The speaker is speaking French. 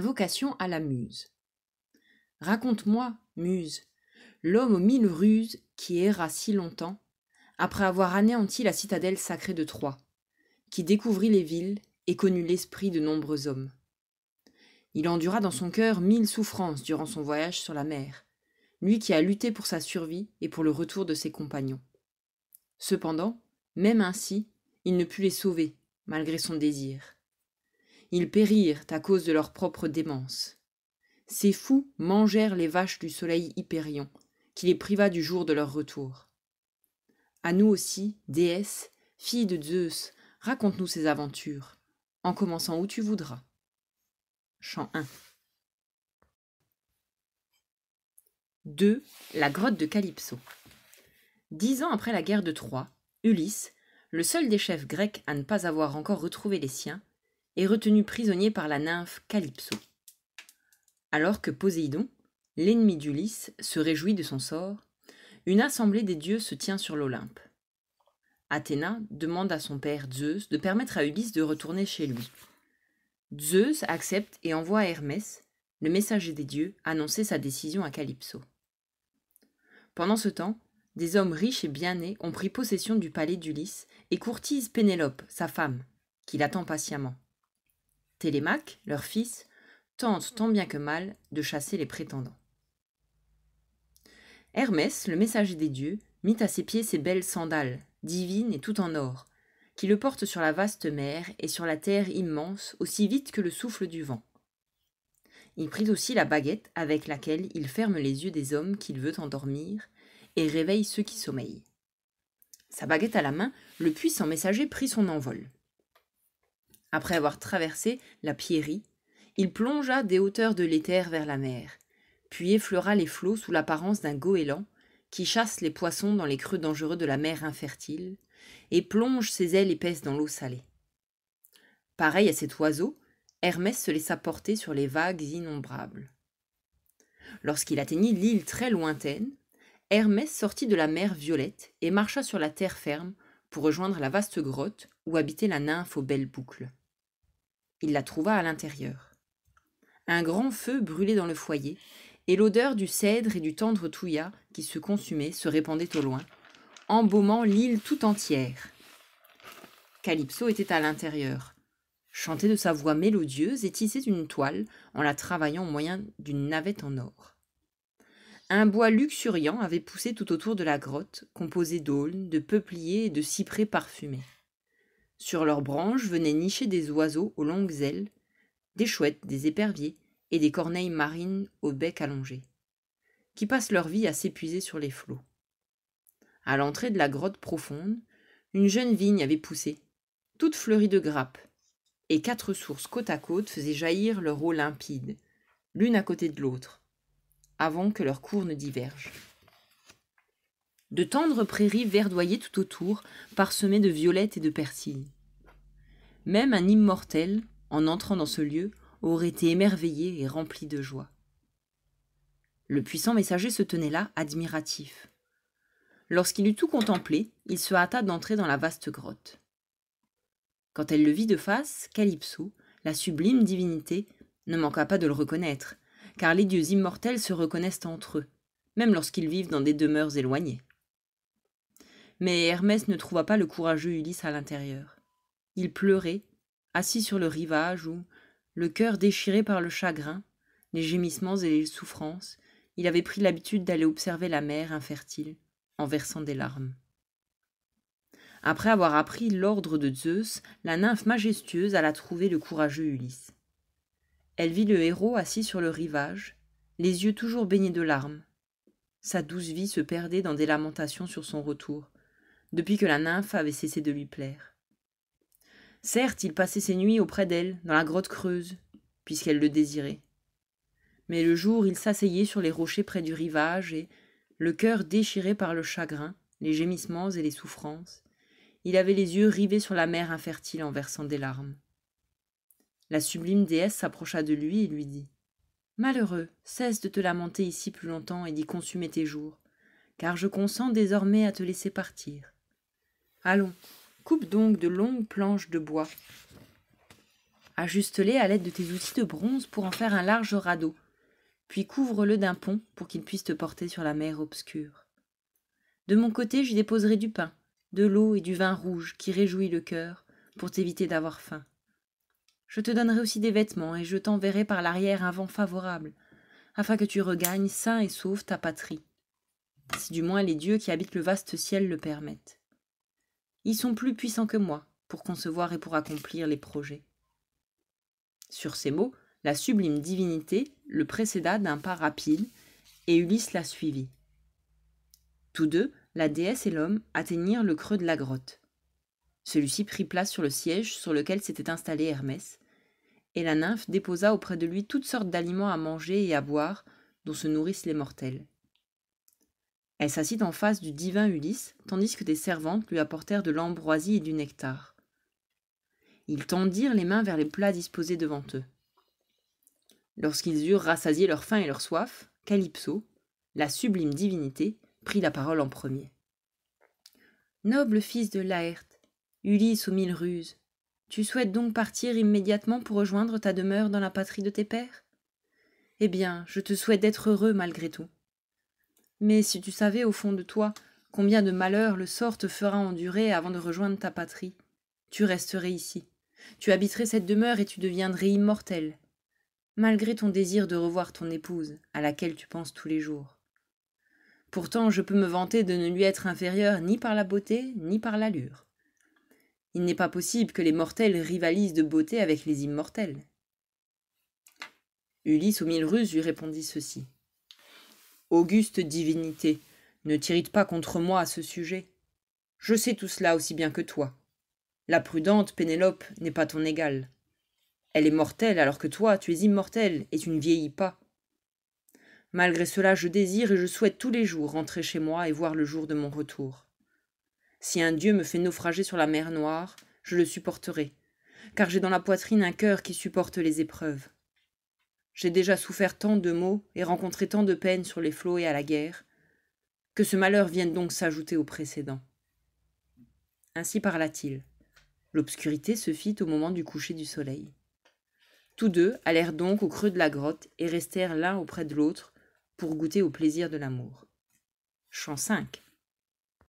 Invocation à la muse. Raconte-moi, muse, l'homme aux mille ruses qui erra si longtemps, après avoir anéanti la citadelle sacrée de Troie, qui découvrit les villes et connut l'esprit de nombreux hommes. Il endura dans son cœur mille souffrances durant son voyage sur la mer, lui qui a lutté pour sa survie et pour le retour de ses compagnons. Cependant, même ainsi, il ne put les sauver, malgré son désir ils périrent à cause de leur propre démence. Ces fous mangèrent les vaches du soleil Hyperion, qui les priva du jour de leur retour. À nous aussi, déesse, fille de Zeus, raconte-nous ces aventures, en commençant où tu voudras. Chant 1 2. La grotte de Calypso. Dix ans après la guerre de Troie, Ulysse, le seul des chefs grecs à ne pas avoir encore retrouvé les siens, est retenu prisonnier par la nymphe Calypso. Alors que Poséidon, l'ennemi d'Ulysse, se réjouit de son sort, une assemblée des dieux se tient sur l'Olympe. Athéna demande à son père Zeus de permettre à Ulysse de retourner chez lui. Zeus accepte et envoie Hermès, le messager des dieux, annoncer sa décision à Calypso. Pendant ce temps, des hommes riches et bien nés ont pris possession du palais d'Ulysse et courtisent Pénélope, sa femme, qui l'attend patiemment. Télémaque, leur fils, tente tant bien que mal de chasser les prétendants. Hermès, le messager des dieux, mit à ses pieds ses belles sandales, divines et tout en or, qui le portent sur la vaste mer et sur la terre immense aussi vite que le souffle du vent. Il prit aussi la baguette avec laquelle il ferme les yeux des hommes qu'il veut endormir et réveille ceux qui sommeillent. Sa baguette à la main, le puissant messager prit son envol. Après avoir traversé la pierrie, il plongea des hauteurs de l'éther vers la mer, puis effleura les flots sous l'apparence d'un goéland qui chasse les poissons dans les creux dangereux de la mer infertile et plonge ses ailes épaisses dans l'eau salée. Pareil à cet oiseau, Hermès se laissa porter sur les vagues innombrables. Lorsqu'il atteignit l'île très lointaine, Hermès sortit de la mer violette et marcha sur la terre ferme pour rejoindre la vaste grotte où habitait la nymphe aux belles boucles. Il la trouva à l'intérieur. Un grand feu brûlait dans le foyer, et l'odeur du cèdre et du tendre touillat qui se consumait se répandait au loin, embaumant l'île tout entière. Calypso était à l'intérieur, chantait de sa voix mélodieuse et tissait une toile en la travaillant au moyen d'une navette en or. Un bois luxuriant avait poussé tout autour de la grotte, composé d'aulnes, de peupliers et de cyprès parfumés. Sur leurs branches venaient nicher des oiseaux aux longues ailes, des chouettes, des éperviers et des corneilles marines au bec allongé, qui passent leur vie à s'épuiser sur les flots. À l'entrée de la grotte profonde, une jeune vigne avait poussé, toute fleurie de grappes, et quatre sources côte à côte faisaient jaillir leur eau limpide, l'une à côté de l'autre, avant que leurs cours ne diverge. De tendres prairies verdoyaient tout autour, parsemées de violettes et de persil. Même un immortel, en entrant dans ce lieu, aurait été émerveillé et rempli de joie. Le puissant messager se tenait là, admiratif. Lorsqu'il eut tout contemplé, il se hâta d'entrer dans la vaste grotte. Quand elle le vit de face, Calypso, la sublime divinité, ne manqua pas de le reconnaître, car les dieux immortels se reconnaissent entre eux, même lorsqu'ils vivent dans des demeures éloignées. Mais Hermès ne trouva pas le courageux Ulysse à l'intérieur. Il pleurait, assis sur le rivage où, le cœur déchiré par le chagrin, les gémissements et les souffrances, il avait pris l'habitude d'aller observer la mer infertile, en versant des larmes. Après avoir appris l'ordre de Zeus, la nymphe majestueuse alla trouver le courageux Ulysse. Elle vit le héros assis sur le rivage, les yeux toujours baignés de larmes. Sa douce vie se perdait dans des lamentations sur son retour, depuis que la nymphe avait cessé de lui plaire. Certes, il passait ses nuits auprès d'elle, dans la grotte creuse, puisqu'elle le désirait. Mais le jour, il s'asseyait sur les rochers près du rivage et, le cœur déchiré par le chagrin, les gémissements et les souffrances, il avait les yeux rivés sur la mer infertile en versant des larmes. La sublime déesse s'approcha de lui et lui dit Malheureux, cesse de te lamenter ici plus longtemps et d'y consumer tes jours, car je consens désormais à te laisser partir. Allons, coupe donc de longues planches de bois. Ajuste-les à l'aide de tes outils de bronze pour en faire un large radeau, puis couvre-le d'un pont pour qu'il puisse te porter sur la mer obscure. De mon côté, j'y déposerai du pain, de l'eau et du vin rouge qui réjouit le cœur pour t'éviter d'avoir faim. Je te donnerai aussi des vêtements, et je t'enverrai par l'arrière un vent favorable, afin que tu regagnes sain et sauf ta patrie, si du moins les dieux qui habitent le vaste ciel le permettent. Ils sont plus puissants que moi pour concevoir et pour accomplir les projets. Sur ces mots, la sublime divinité le précéda d'un pas rapide, et Ulysse la suivit. Tous deux, la déesse et l'homme atteignirent le creux de la grotte. Celui-ci prit place sur le siège sur lequel s'était installé Hermès, et la nymphe déposa auprès de lui toutes sortes d'aliments à manger et à boire dont se nourrissent les mortels. Elle s'assit en face du divin Ulysse, tandis que des servantes lui apportèrent de l'ambroisie et du nectar. Ils tendirent les mains vers les plats disposés devant eux. Lorsqu'ils eurent rassasié leur faim et leur soif, Calypso, la sublime divinité, prit la parole en premier. Noble fils de Laërte, Ulysse aux mille ruses, tu souhaites donc partir immédiatement pour rejoindre ta demeure dans la patrie de tes pères Eh bien, je te souhaite d'être heureux malgré tout. Mais si tu savais au fond de toi combien de malheurs le sort te fera endurer avant de rejoindre ta patrie, tu resterais ici. Tu habiterais cette demeure et tu deviendrais immortel, malgré ton désir de revoir ton épouse, à laquelle tu penses tous les jours. Pourtant, je peux me vanter de ne lui être inférieur ni par la beauté, ni par l'allure. Il n'est pas possible que les mortels rivalisent de beauté avec les immortels. Ulysse aux mille ruses lui répondit ceci. Auguste divinité, ne t'irrite pas contre moi à ce sujet. Je sais tout cela aussi bien que toi. La prudente Pénélope n'est pas ton égale. Elle est mortelle alors que toi, tu es immortel et tu ne vieillis pas. Malgré cela, je désire et je souhaite tous les jours rentrer chez moi et voir le jour de mon retour. Si un Dieu me fait naufrager sur la mer Noire, je le supporterai, car j'ai dans la poitrine un cœur qui supporte les épreuves. J'ai déjà souffert tant de maux et rencontré tant de peines sur les flots et à la guerre, que ce malheur vienne donc s'ajouter au précédent. Ainsi parla-t-il. L'obscurité se fit au moment du coucher du soleil. Tous deux allèrent donc au creux de la grotte et restèrent l'un auprès de l'autre pour goûter au plaisir de l'amour. Chant 5